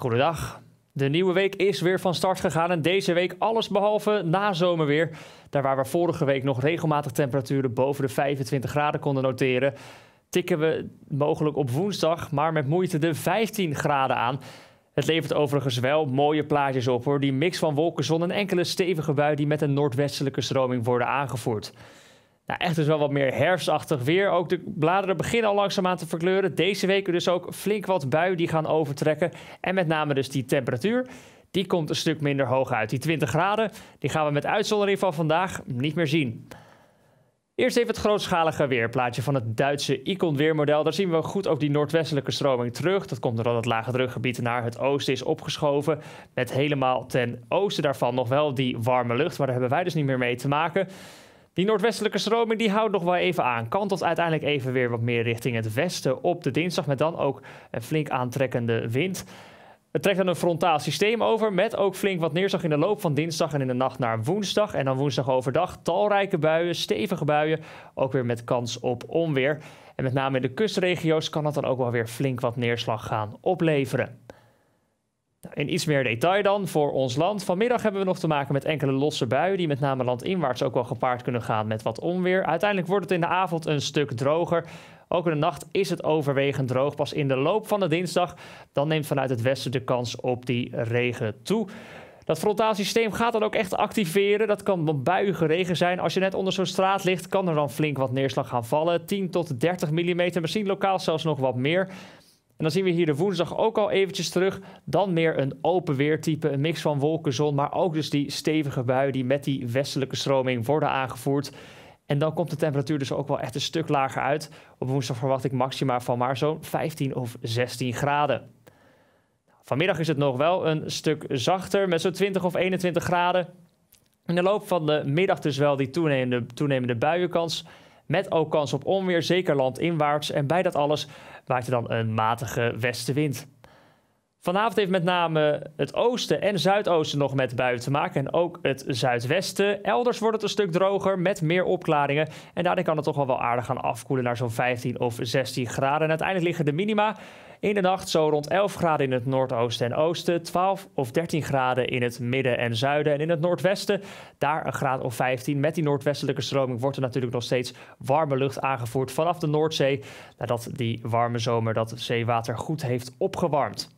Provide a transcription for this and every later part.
Goedendag. De nieuwe week is weer van start gegaan en deze week alles behalve na-zomerweer. Daar waar we vorige week nog regelmatig temperaturen boven de 25 graden konden noteren, tikken we mogelijk op woensdag maar met moeite de 15 graden aan. Het levert overigens wel mooie plaatjes op hoor, die mix van wolken, zon en enkele stevige bui die met een noordwestelijke stroming worden aangevoerd nou, echt dus wel wat meer herfstachtig weer. Ook de bladeren beginnen al langzaamaan te verkleuren. Deze week dus ook flink wat buien die gaan overtrekken. En met name dus die temperatuur. Die komt een stuk minder hoog uit. Die 20 graden, die gaan we met uitzondering van vandaag niet meer zien. Eerst even het grootschalige weerplaatje van het Duitse Icon-weermodel. Daar zien we goed ook die noordwestelijke stroming terug. Dat komt doordat het lage drukgebied naar het oosten is opgeschoven. Met helemaal ten oosten daarvan nog wel die warme lucht. Maar daar hebben wij dus niet meer mee te maken. Die noordwestelijke stroming die houdt nog wel even aan. Kantelt uiteindelijk even weer wat meer richting het westen op de dinsdag. Met dan ook een flink aantrekkende wind. Het trekt dan een frontaal systeem over met ook flink wat neerslag in de loop van dinsdag en in de nacht naar woensdag. En dan woensdag overdag talrijke buien, stevige buien, ook weer met kans op onweer. En met name in de kustregio's kan dat dan ook wel weer flink wat neerslag gaan opleveren. Nou, in iets meer detail dan voor ons land. Vanmiddag hebben we nog te maken met enkele losse buien, die met name landinwaarts ook wel gepaard kunnen gaan met wat onweer. Uiteindelijk wordt het in de avond een stuk droger. Ook in de nacht is het overwegend droog. Pas in de loop van de dinsdag dan neemt vanuit het westen de kans op die regen toe. Dat frontaal systeem gaat dan ook echt activeren. Dat kan buiige regen zijn. Als je net onder zo'n straat ligt, kan er dan flink wat neerslag gaan vallen. 10 tot 30 mm, misschien lokaal zelfs nog wat meer. En dan zien we hier de woensdag ook al eventjes terug. Dan meer een open weertype, een mix van wolken, zon, maar ook dus die stevige buien die met die westelijke stroming worden aangevoerd. En dan komt de temperatuur dus ook wel echt een stuk lager uit. Op woensdag verwacht ik maxima van maar zo'n 15 of 16 graden. Vanmiddag is het nog wel een stuk zachter, met zo'n 20 of 21 graden. In de loop van de middag dus wel die toenemende, toenemende buienkans. Met ook kans op onweer, zeker landinwaarts. En bij dat alles waait er dan een matige westenwind. Vanavond heeft met name het oosten en zuidoosten nog met buien te maken. En ook het zuidwesten. Elders wordt het een stuk droger met meer opklaringen. En daarin kan het toch wel wel aardig gaan afkoelen naar zo'n 15 of 16 graden. En uiteindelijk liggen de minima in de nacht zo rond 11 graden in het noordoosten en oosten. 12 of 13 graden in het midden en zuiden. En in het noordwesten daar een graad of 15. Met die noordwestelijke stroming wordt er natuurlijk nog steeds warme lucht aangevoerd vanaf de Noordzee. Nadat die warme zomer dat zeewater goed heeft opgewarmd.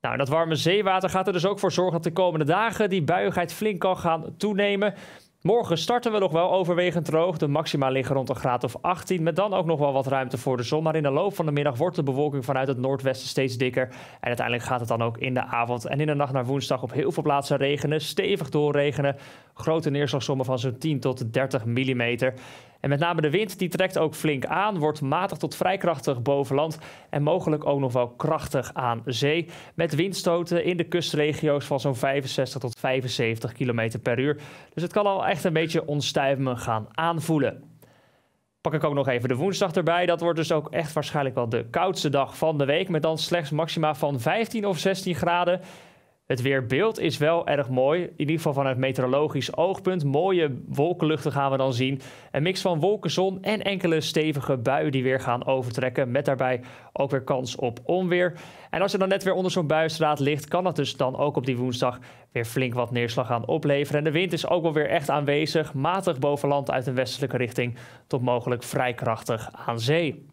Nou, dat warme zeewater gaat er dus ook voor zorgen dat de komende dagen die buiigheid flink kan gaan toenemen. Morgen starten we nog wel overwegend droog. De maxima liggen rond een graad of 18. Met dan ook nog wel wat ruimte voor de zon. Maar in de loop van de middag wordt de bewolking vanuit het noordwesten steeds dikker. En uiteindelijk gaat het dan ook in de avond en in de nacht naar woensdag op heel veel plaatsen regenen. Stevig doorregenen. Grote neerslagsommen van zo'n 10 tot 30 millimeter. En met name de wind die trekt ook flink aan, wordt matig tot vrij krachtig boven land en mogelijk ook nog wel krachtig aan zee. Met windstoten in de kustregio's van zo'n 65 tot 75 km per uur. Dus het kan al echt een beetje onstuimen gaan aanvoelen. Pak ik ook nog even de woensdag erbij. Dat wordt dus ook echt waarschijnlijk wel de koudste dag van de week. Met dan slechts maxima van 15 of 16 graden. Het weerbeeld is wel erg mooi. In ieder geval vanuit meteorologisch oogpunt. Mooie wolkenluchten gaan we dan zien. Een mix van wolkenzon en enkele stevige buien die weer gaan overtrekken. Met daarbij ook weer kans op onweer. En als je dan net weer onder zo'n buienstraat ligt, kan dat dus dan ook op die woensdag weer flink wat neerslag gaan opleveren. En de wind is ook wel weer echt aanwezig. Matig boven land uit een westelijke richting tot mogelijk vrij krachtig aan zee.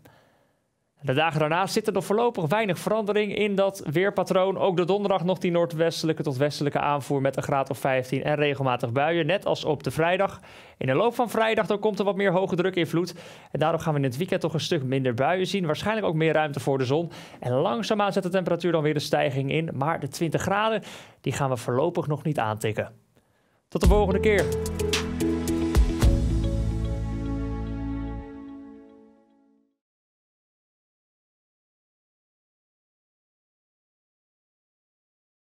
De dagen daarna zit er nog voorlopig weinig verandering in dat weerpatroon. Ook de donderdag nog die noordwestelijke tot westelijke aanvoer met een graad of 15 en regelmatig buien, net als op de vrijdag. In de loop van vrijdag dan komt er wat meer hoge druk invloed en daardoor gaan we in het weekend toch een stuk minder buien zien. Waarschijnlijk ook meer ruimte voor de zon en langzaamaan zet de temperatuur dan weer de stijging in. Maar de 20 graden die gaan we voorlopig nog niet aantikken. Tot de volgende keer.